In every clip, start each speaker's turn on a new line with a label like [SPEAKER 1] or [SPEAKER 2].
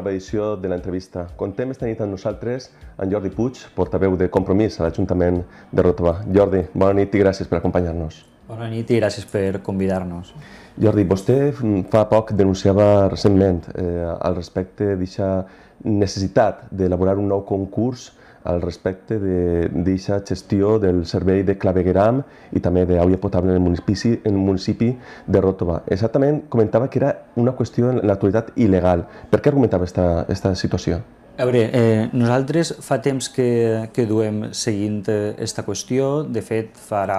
[SPEAKER 1] nova edició de l'entrevista. Contem esta nit amb nosaltres en Jordi Puig, portaveu de Compromís a l'Ajuntament de Rotova. Jordi, bona nit i gràcies per acompanyar-nos.
[SPEAKER 2] Bona nit i gràcies per convidar-nos.
[SPEAKER 1] Jordi, vostè mm, fa poc denunciava recentment eh, al respecte d'aquesta necessitat d'elaborar un nou concurs al respecte d'aquesta de, gestió del servei de clavegueram i també d'aigua potable en el, municipi, en el municipi de Ròtova. Exactament comentava que era una qüestió en l'actualitat il·legal. Per què argumentava aquesta situació?
[SPEAKER 2] A veure, eh, nosaltres fa temps que, que duem seguint aquesta eh, qüestió. De fet, farà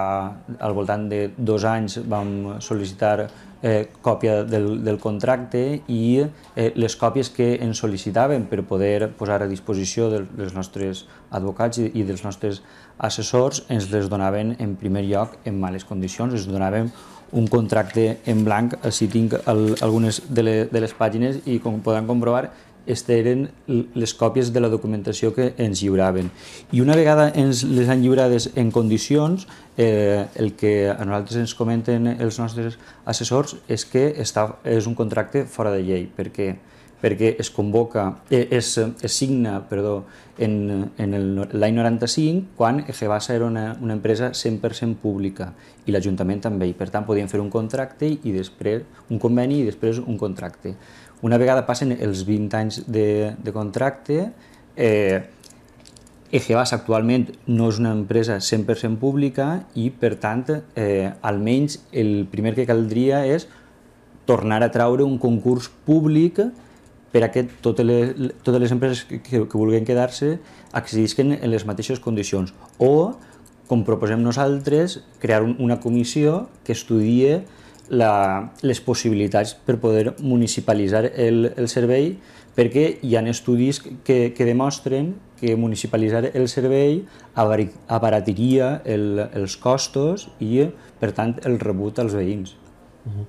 [SPEAKER 2] al voltant de dos anys vam sol·licitar eh, còpia del, del contracte i eh, les còpies que ens sol·licitaven per poder posar a disposició de, dels nostres advocats i, i dels nostres assessors ens les donaven en primer lloc en males condicions, ens donaven un contracte en blanc, així tinc el, algunes de, le, de les pàgines i com podran comprovar este eren les còpies de la documentació que ens lliuraven. I una vegada ens les han lliurades en condicions, eh, el que a nosaltres ens comenten els nostres assessors és que està, és un contracte fora de llei, perquè perquè es convoca, eh, es, es signa perdó, en, en l'any 95 quan Gebasa era una, una empresa 100% pública i l'Ajuntament també, i per tant podien fer un contracte i després un conveni i després un contracte. Una vegada passen els 20 anys de, de contracte, eh, EGBAS actualment no és una empresa 100% pública i, per tant, eh, almenys el primer que caldria és tornar a traure un concurs públic per a que totes les, totes les empreses que, que, que vulguin quedar-se accedisquen en les mateixes condicions. O, com proposem nosaltres, crear un, una comissió que estudie la, les possibilitats per poder municipalitzar el, el servei perquè hi ha estudis que, que demostren que municipalitzar el servei abaratiria el, els costos i, per tant, el rebut als veïns. Mm
[SPEAKER 1] -hmm.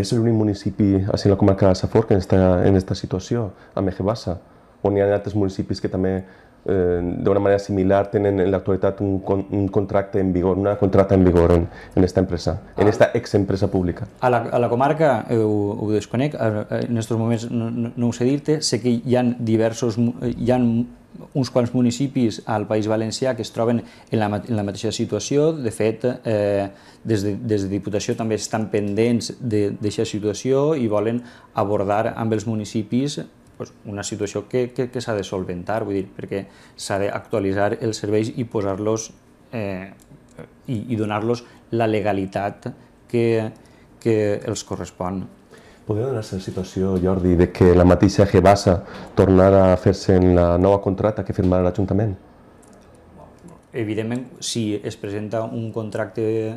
[SPEAKER 1] És l'únic municipi, a la comarca de Safor, que està en aquesta situació, a Mejebassa, on hi ha altres municipis que també Eh, d'una manera similar tenen en l'actualitat un, con, un contracte en vigor, una contracta en vigor en, en esta empresa, ah. en esta exempresa pública.
[SPEAKER 2] A la, a la comarca, eh, ho, ho desconec, eh, en aquests moments no, no ho sé dir-te, sé que hi han diversos, eh, hi han uns quants municipis al País Valencià que es troben en la, en la mateixa situació. De fet, eh, des, de, des de Diputació també estan pendents d'aquesta situació i volen abordar amb els municipis pues, una situació que, que, que s'ha de solventar, vull dir, perquè s'ha d'actualitzar els serveis i posar-los eh, i, i donar-los la legalitat que, que els correspon.
[SPEAKER 1] Podria donar-se la situació, Jordi, de que la mateixa Gebassa tornarà a fer-se en la nova contracta que firmarà l'Ajuntament?
[SPEAKER 2] evidentment, si es presenta un contracte,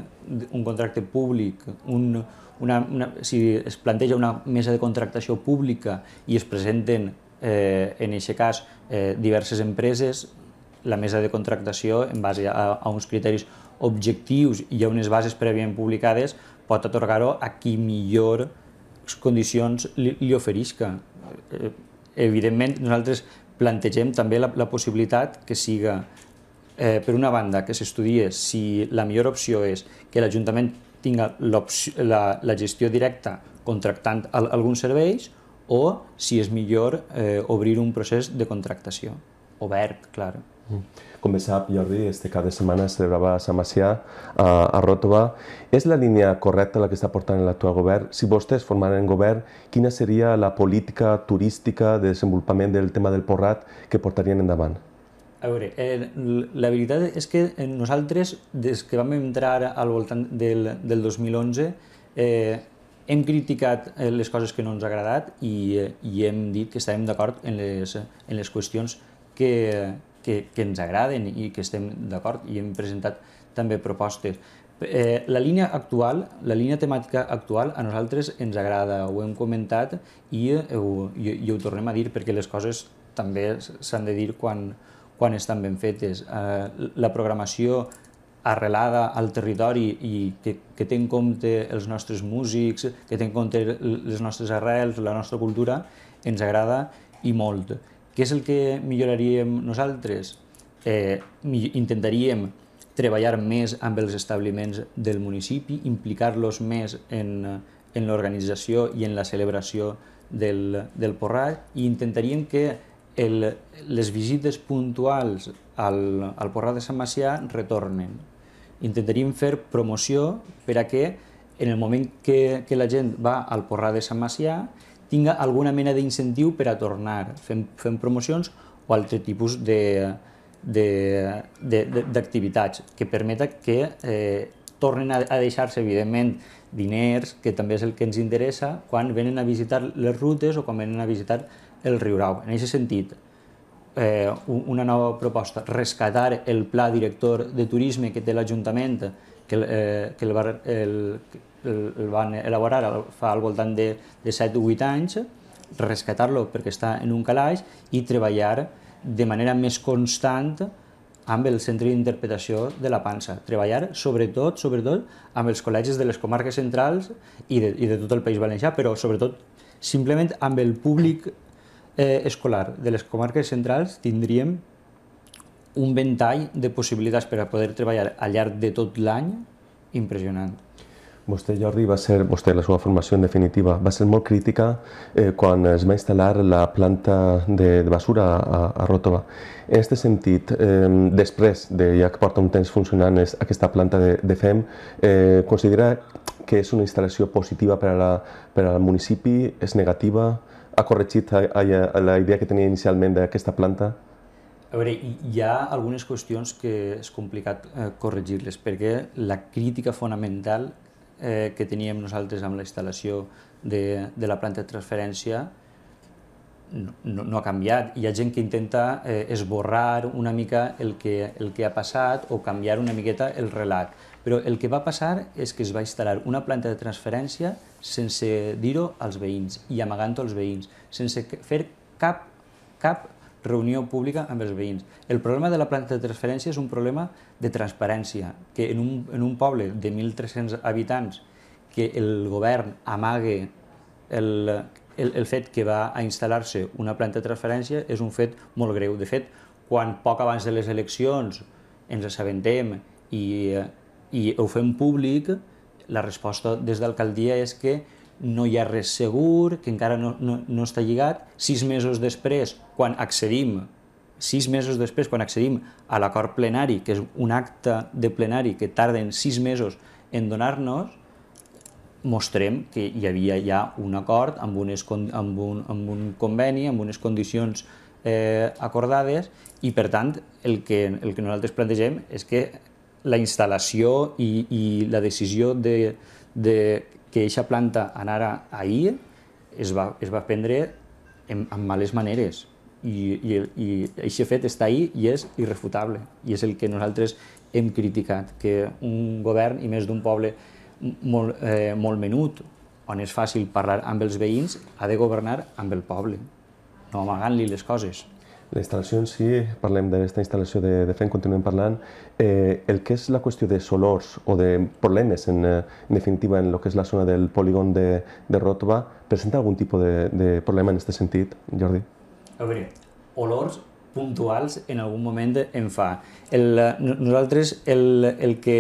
[SPEAKER 2] un contracte públic, un, una, una, si es planteja una mesa de contractació pública i es presenten, eh, en aquest cas, eh, diverses empreses, la mesa de contractació, en base a, a uns criteris objectius i a unes bases prèviament publicades, pot atorgar-ho a qui millor condicions li, li oferisca. Eh, evidentment, nosaltres plantegem també la, la possibilitat que siga eh, per una banda, que s'estudia si la millor opció és que l'Ajuntament tinga la, la gestió directa contractant al, alguns serveis o si és millor eh, obrir un procés de contractació obert, clar. Mm.
[SPEAKER 1] Com bé sap, Jordi, este cap de setmana es celebrava a Sant Macià, a, a Ròtova. És la línia correcta la que està portant l'actual govern? Si vostès formaran govern, quina seria la política turística de desenvolupament del tema del Porrat que portarien endavant?
[SPEAKER 2] A veure, eh, la veritat és que nosaltres, des que vam entrar al voltant del, del 2011, eh, hem criticat eh, les coses que no ens ha agradat i, eh, i hem dit que estàvem d'acord en, les, en les qüestions que, que, que ens agraden i que estem d'acord i hem presentat també propostes. Eh, la línia actual, la línia temàtica actual a nosaltres ens agrada, ho hem comentat i, eh, ho, i, jo ho tornem a dir perquè les coses també s'han de dir quan, quan estan ben fetes, eh, la programació arrelada al territori i que, que té en compte els nostres músics, que té en compte les nostres arrels, la nostra cultura, ens agrada i molt. Què és el que milloraríem nosaltres? Eh, intentaríem treballar més amb els establiments del municipi, implicar-los més en, en l'organització i en la celebració del, del porrat i intentaríem que el, les visites puntuals al, al Porrat de Sant Macià retornen. Intentaríem fer promoció per a que en el moment que, que la gent va al Porrat de Sant Macià tinga alguna mena d'incentiu per a tornar. Fem, fem promocions o altre tipus d'activitats que permeta que eh, tornen a, a deixar-se, evidentment, diners, que també és el que ens interessa, quan venen a visitar les rutes o quan venen a visitar el Riurau. En aquest sentit, eh, una nova proposta, rescatar el pla director de turisme que té l'Ajuntament, que, eh, que el, va, el, el van elaborar fa al voltant de, de 7 o 8 anys, rescatar-lo perquè està en un calaix i treballar de manera més constant amb el centre d'interpretació de la pansa. Treballar sobretot, sobretot amb els col·legis de les comarques centrals i de, i de tot el País Valencià, però sobretot simplement amb el públic eh, escolar de les comarques centrals tindríem un ventall de possibilitats per a poder treballar al llarg de tot l'any impressionant.
[SPEAKER 1] Vostè, Jordi, va ser, vostè, la seva formació en definitiva, va ser molt crítica eh, quan es va instal·lar la planta de, de basura a, a Ròtova. En aquest sentit, eh, després de ja que porta un temps funcionant és, aquesta planta de, de FEM, eh, considera que és una instal·lació positiva per, a la, per al municipi? És negativa? ha corregit a, a, a la idea que tenia inicialment d'aquesta planta?
[SPEAKER 2] A veure, hi ha algunes qüestions que és complicat eh, corregir-les, perquè la crítica fonamental eh, que teníem nosaltres amb la instal·lació de, de la planta de transferència no, no, no ha canviat. Hi ha gent que intenta eh, esborrar una mica el que, el que ha passat o canviar una miqueta el relat. Però el que va passar és que es va instal·lar una planta de transferència sense dir-ho als veïns i amagant-ho als veïns, sense fer cap, cap reunió pública amb els veïns. El problema de la planta de transferència és un problema de transparència, que en un, en un poble de 1.300 habitants que el govern amague el, el, el fet que va a instal·lar-se una planta de transferència és un fet molt greu. De fet, quan poc abans de les eleccions ens assabentem i eh, i ho fem públic, la resposta des d'alcaldia és que no hi ha res segur, que encara no, no, no està lligat. Sis mesos després, quan accedim sis mesos després, quan accedim a l'acord plenari, que és un acte de plenari que tarden sis mesos en donar-nos, mostrem que hi havia ja un acord amb, unes, amb, un, amb un conveni, amb unes condicions eh, acordades, i per tant el que, el que nosaltres plantegem és que la instal·lació i, i la decisió de, de que eixa planta anara ahir es va, es va prendre en, en males maneres i, i, i aquest fet està ahí i és irrefutable i és el que nosaltres hem criticat que un govern i més d'un poble molt, eh, molt menut on és fàcil parlar amb els veïns ha de governar amb el poble no amagant-li les coses
[SPEAKER 1] la instal·lació en si, parlem d'aquesta instal·lació de, de FEM, continuem parlant. Eh, el que és la qüestió de solors o de problemes, en, eh, en definitiva, en el que és la zona del polígon de, de Rotva, presenta algun tipus de, de problema en aquest sentit, Jordi?
[SPEAKER 2] A veure, olors puntuals en algun moment en fa. El, nosaltres el, el que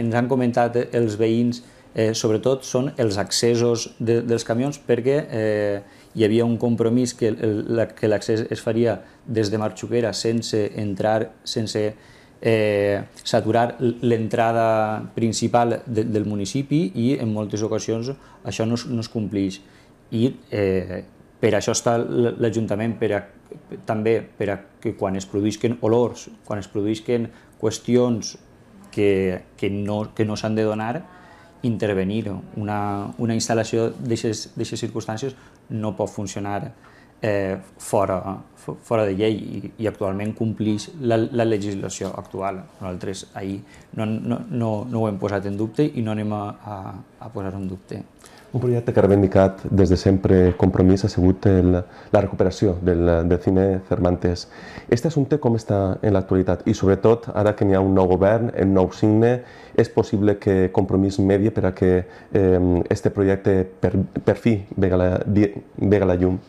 [SPEAKER 2] ens han comentat els veïns eh, sobretot són els accessos de, dels camions perquè eh, hi havia un compromís que l'accés es faria des de Marxuquera sense entrar, sense eh, saturar l'entrada principal del municipi i en moltes ocasions això no es, no es compleix. I eh, per això està l'Ajuntament, per a, també per a que quan es produïsquen olors, quan es produïsquen qüestions que, que no, que no s'han de donar, intervenir. Una, una instal·lació d'aquestes circumstàncies no pot funcionar eh, fora, fora de llei i, i actualment complix la, la legislació actual. Nosaltres ahir no, no, no, no ho hem posat en dubte i no anem a, a, a posar en dubte.
[SPEAKER 1] Un projecte que ha reivindicat des de sempre compromís ha sigut el, la recuperació del, del cine Cervantes. Este assumpte com està en l'actualitat? I sobretot, ara que n'hi ha un nou govern, un nou signe, és possible que compromís medi per a que eh, este projecte per, per fi vega la, vega la llum?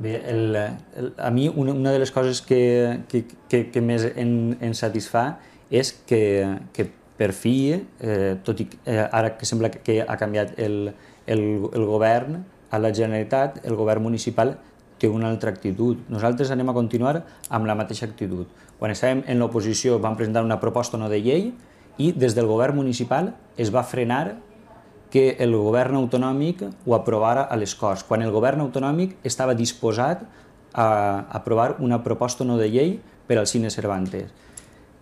[SPEAKER 2] Bé, el, el, a mi una, una de les coses que, que, que, que més em, em satisfà és que, que per fi, eh, tot i eh, ara que sembla que ha canviat el, el, el govern, a la Generalitat el govern municipal té una altra actitud. Nosaltres anem a continuar amb la mateixa actitud. Quan estàvem en l'oposició vam presentar una proposta no de llei i des del govern municipal es va frenar que el govern autonòmic ho aprovara a les Corts, quan el govern autonòmic estava disposat a aprovar una proposta no de llei per al cine Cervantes.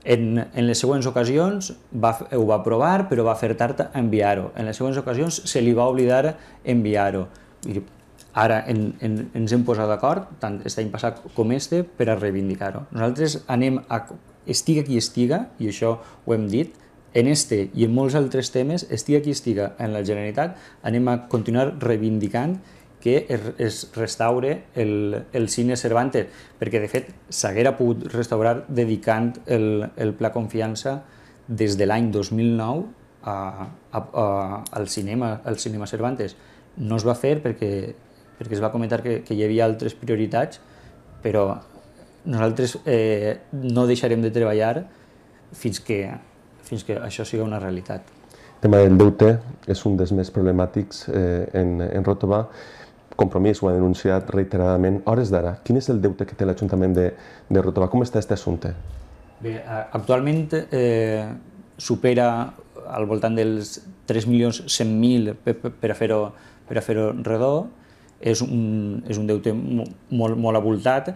[SPEAKER 2] En, en les següents ocasions va, ho va aprovar, però va fer tard enviar-ho. En les següents ocasions se li va oblidar enviar-ho. Ara en, en, ens hem posat d'acord, tant aquest any passat com este, per a reivindicar-ho. Nosaltres anem a... Estiga qui estiga, i això ho hem dit, en este i en molts altres temes, estiga qui estiga en la Generalitat, anem a continuar reivindicant que es, es restaure el, el cine Cervantes, perquè de fet s'haguera pogut restaurar dedicant el, el Pla Confiança des de l'any 2009 a, a, a, al, cinema, al cinema Cervantes. No es va fer perquè, perquè es va comentar que, que hi havia altres prioritats, però nosaltres eh, no deixarem de treballar fins que fins que això sigui una realitat.
[SPEAKER 1] El tema del deute és un dels més problemàtics eh, en, en Rotova. Compromís ho ha denunciat reiteradament. hores d'ara, quin és el deute que té l'Ajuntament de, de Rotova? Com està aquest assumpte?
[SPEAKER 2] Bé, actualment eh, supera al voltant dels 3.100.000 per, per a fer-ho per a fer redó, és un, és un deute molt, molt avoltat,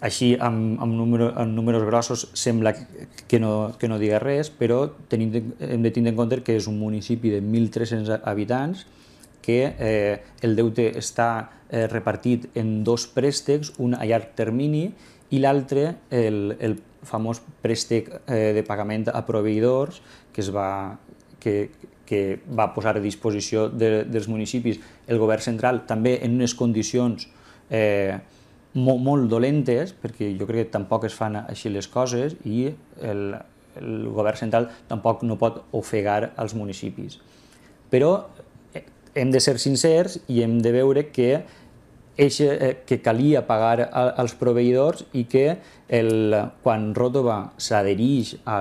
[SPEAKER 2] així amb, amb, número, amb números grossos sembla que no, que no diga res, però tenim, hem de tindre en compte que és un municipi de 1.300 habitants, que eh, el deute està eh, repartit en dos préstecs, un a llarg termini i l'altre, el, el famós préstec eh, de pagament a proveïdors que es va, que, que va posar a disposició de, dels municipis el govern central, també en unes condicions eh, molt, molt dolentes, perquè jo crec que tampoc es fan així les coses i el, el govern central tampoc no pot ofegar als municipis. Però eh, hem de ser sincers i hem de veure que eixe, eh, que calia pagar als proveïdors i que el, quan Ròtova s'adherix a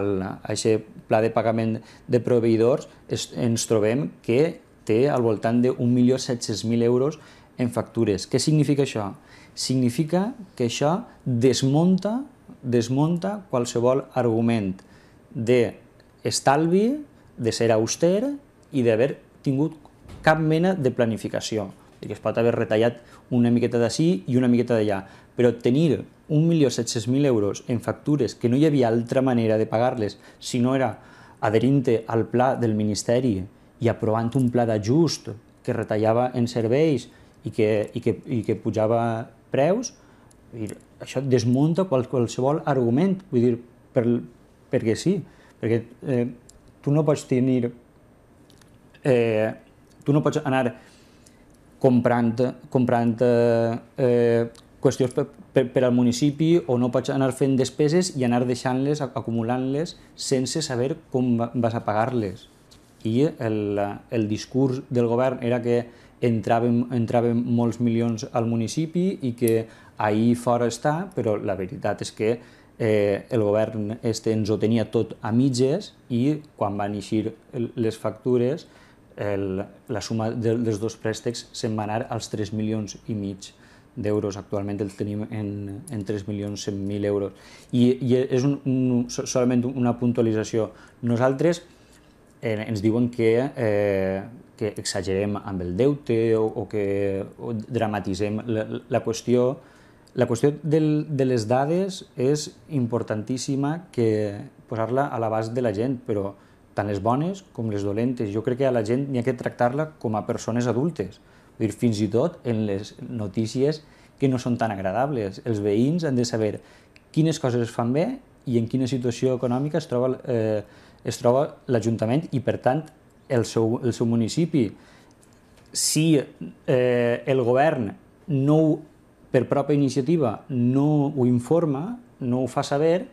[SPEAKER 2] aquest pla de pagament de proveïdors es, ens trobem que té al voltant de 1.700.000 euros en factures. Què significa això? Significa que això desmunta, desmunta qualsevol argument d'estalvi, de ser auster i d'haver tingut cap mena de planificació. Que es pot haver retallat una miqueta d'ací i una miqueta d'allà, però tenir 1.700.000 euros en factures que no hi havia altra manera de pagar-les si no era adherint-te al pla del Ministeri i aprovant un pla d'ajust que retallava en serveis i que, i que, i que pujava preus, i això desmunta qual, qualsevol argument, vull dir, per, perquè sí, perquè eh, tu no pots tenir, eh, tu no pots anar comprant, comprant eh, qüestions per, per, per al municipi o no pots anar fent despeses i anar deixant-les, acumulant-les, sense saber com vas a pagar-les. I el, el discurs del govern era que entraven, entraven molts milions al municipi i que ahir fora està, però la veritat és que eh, el govern este ens ho tenia tot a mitges i quan van eixir les factures el, la suma de, dels dos préstecs se'n va anar als 3 milions i mig d'euros. Actualment el tenim en, en 3 milions 100.000 euros. I, i és un, un, solament una puntualització. Nosaltres, eh, ens diuen que, eh, que exagerem amb el deute o, o que o dramatitzem la, la qüestió. La qüestió del, de les dades és importantíssima que posar-la a l'abast de la gent, però tant les bones com les dolentes. Jo crec que a la gent n'hi ha que tractar-la com a persones adultes. Vull dir, fins i tot en les notícies que no són tan agradables. Els veïns han de saber quines coses es fan bé i en quina situació econòmica es troba eh, es troba l'Ajuntament i, per tant, el seu, el seu municipi. Si eh, el govern no ho, per pròpia iniciativa no ho informa, no ho fa saber,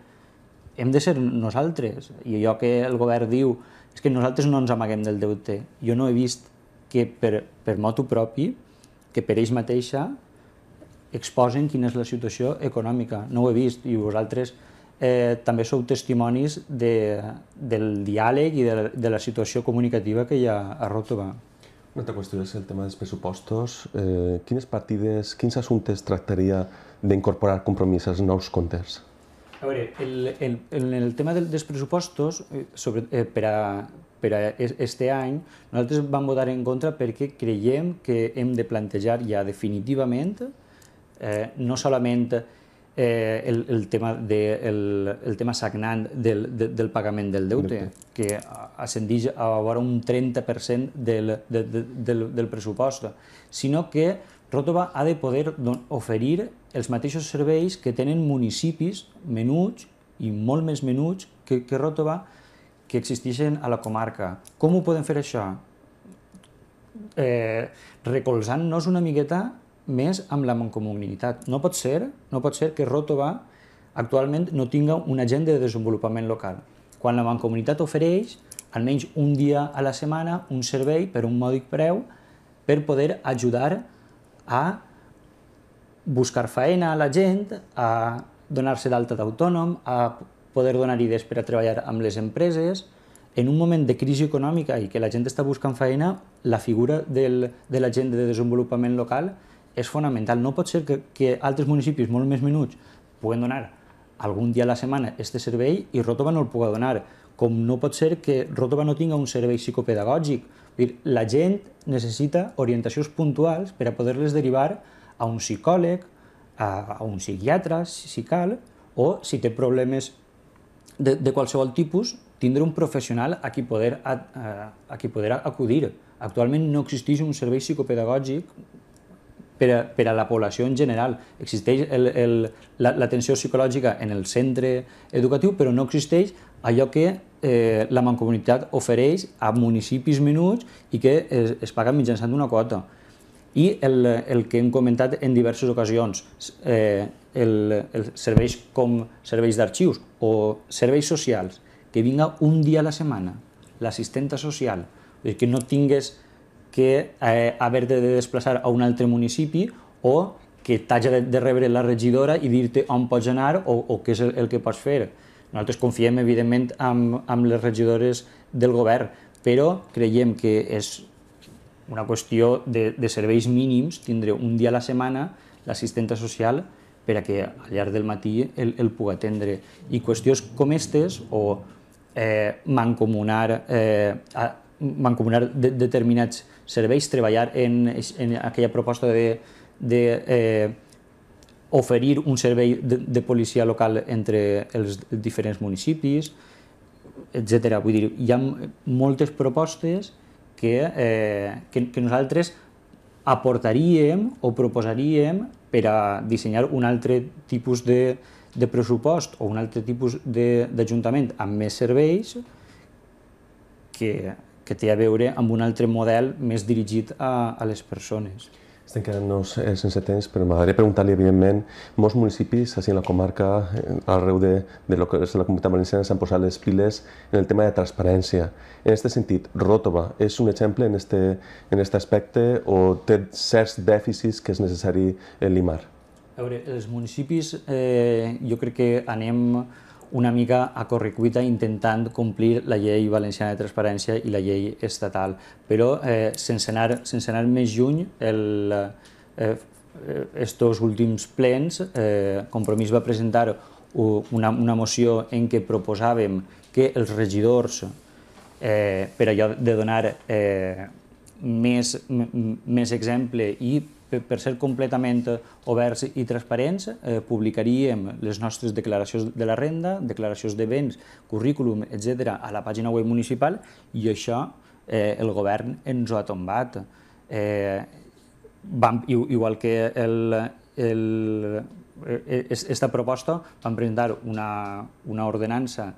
[SPEAKER 2] hem de ser nosaltres. I allò que el govern diu és que nosaltres no ens amaguem del deute. Jo no he vist que per, per moto propi, que per ells mateixa, exposen quina és la situació econòmica. No ho he vist i vosaltres eh, també sou testimonis de, del diàleg i de, de la situació comunicativa que hi ha a Ròtova.
[SPEAKER 1] Una altra qüestió és el tema dels pressupostos. Eh, quines partides, quins assumptes tractaria d'incorporar compromís als nous comptes?
[SPEAKER 2] A veure, el, el, en el tema del, dels pressupostos, eh, sobre, eh, per, a, per a este any, nosaltres vam votar en contra perquè creiem que hem de plantejar ja definitivament eh, no solament eh, el, el, tema de, el, el tema sagnant del, de, del pagament del deute, que ascendeix a veure un 30% del, de, de, del, del pressupost, sinó que Ròtova ha de poder don, oferir els mateixos serveis que tenen municipis menuts i molt més menuts que, que Ròtova que existeixen a la comarca. Com ho podem fer això? Eh, recolzant-nos una miqueta més amb la mancomunitat. No pot ser, no pot ser que Rotova actualment no tinga una agenda de desenvolupament local, quan la mancomunitat ofereix almenys un dia a la setmana un servei per un mòdic preu per poder ajudar a buscar feina a la gent, a donar-se d'alta d'autònom, a poder donar idees per a treballar amb les empreses. En un moment de crisi econòmica i que la gent està buscant feina, la figura del, de l'agent de desenvolupament local és fonamental. No pot ser que, que altres municipis molt més minuts puguen donar algun dia a la setmana este servei i Ròtova no el pugui donar, com no pot ser que Ròtova no tingui un servei psicopedagògic. Dir, la gent necessita orientacions puntuals per a poder-les derivar a un psicòleg, a, a un psiquiatre, si cal, o si té problemes de, de qualsevol tipus, tindre un professional a qui poder, a, a, a qui poder acudir. Actualment no existeix un servei psicopedagògic per a, per a la població en general. Existeix el, l'atenció la, psicològica en el centre educatiu, però no existeix allò que eh, la mancomunitat ofereix a municipis menuts i que es, es paga mitjançant una quota. I el, el que hem comentat en diverses ocasions, eh, el, el serveis com serveis d'arxius o serveis socials, que vinga un dia a la setmana, l'assistenta social, que no tingues que eh, haver de desplaçar a un altre municipi o que t'haja de, de rebre la regidora i dir-te on pots anar o, o què és el, el que pots fer. Nosaltres confiem, evidentment, amb, amb les regidores del govern, però creiem que és una qüestió de, de serveis mínims tindre un dia a la setmana l'assistenta social per a que al llarg del matí el, el pugui atendre. I qüestions com aquestes, o eh, mancomunar, eh, a, mancomunar de, determinats serveix treballar en, en aquella proposta de, de eh, oferir un servei de, de policia local entre els diferents municipis, etc. Vull dir, hi ha moltes propostes que, eh, que, que nosaltres aportaríem o proposaríem per a dissenyar un altre tipus de, de pressupost o un altre tipus d'ajuntament amb més serveis que que té a veure amb un altre model més dirigit a, a les persones. Estem
[SPEAKER 1] quedant-nos eh, sense temps, però m'agradaria preguntar-li, evidentment, molts municipis, així en la comarca, eh, arreu de, de lo que és la comunitat valenciana, s'han posat les piles en el tema de transparència. En aquest sentit, Ròtova és un exemple en este, en este aspecte o té certs dèficits que és necessari limar?
[SPEAKER 2] A veure, els municipis eh, jo crec que anem una mica a correcuita intentant complir la llei valenciana de transparència i la llei estatal, però eh, sense, anar, sense anar més lluny, el, eh, eh estos últims plens, eh, Compromís va presentar una, una moció en què proposàvem que els regidors, eh, per allò de donar eh, més, més exemple i per, ser completament eh, oberts i transparents, eh, publicaríem les nostres declaracions de la renda, declaracions de béns, currículum, etc., a la pàgina web municipal i això eh, el govern ens ho ha tombat. Eh, igual que el, el, eh, proposta vam presentar una, una ordenança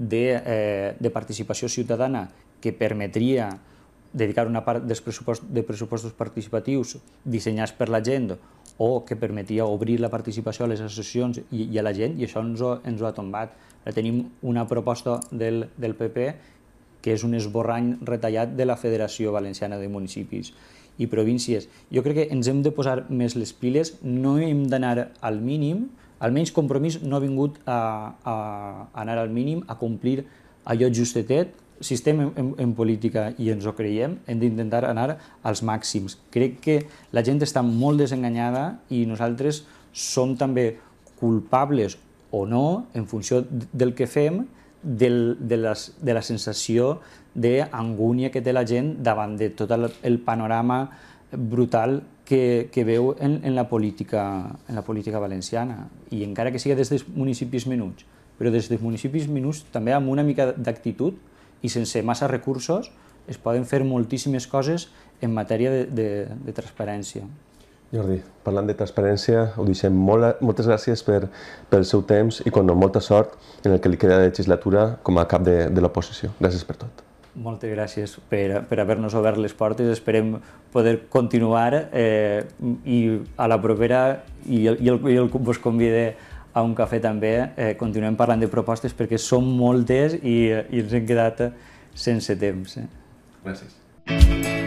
[SPEAKER 2] de, eh, de participació ciutadana que permetria dedicar una part dels pressupost, de pressupostos participatius dissenyats per la gent o que permetia obrir la participació a les associacions i, i a la gent, i això ens ho, ens ho ha tombat. Ara tenim una proposta del, del PP que és un esborrany retallat de la Federació Valenciana de Municipis i Províncies. Jo crec que ens hem de posar més les piles, no hem d'anar al mínim, almenys compromís no ha vingut a, a anar al mínim, a complir allò justetet, si estem en, en política i ens ho creiem, hem d'intentar anar als màxims. Crec que la gent està molt desenganyada i nosaltres som també culpables o no, en funció del que fem, del, de, les, de la sensació d'angúnia que té la gent davant de tot el, el panorama brutal que, que veu en, en, la política, en la política valenciana. I encara que sigui des dels municipis menuts, però des dels municipis menuts també amb una mica d'actitud i sense massa recursos es poden fer moltíssimes coses en matèria de, de, de transparència.
[SPEAKER 1] Jordi, parlant de transparència, ho deixem molt, moltes gràcies per, pel seu temps i, quan no, molta sort en el que li queda de legislatura com a cap de, de l'oposició. Gràcies per tot.
[SPEAKER 2] Moltes gràcies per, per haver-nos obert les portes. Esperem poder continuar eh, i a la propera i, el, i, el, i el, vos convide a un cafè també eh, continuem parlant de propostes perquè són moltes i, eh, i ens hem quedat sense temps. Eh?
[SPEAKER 1] Gràcies.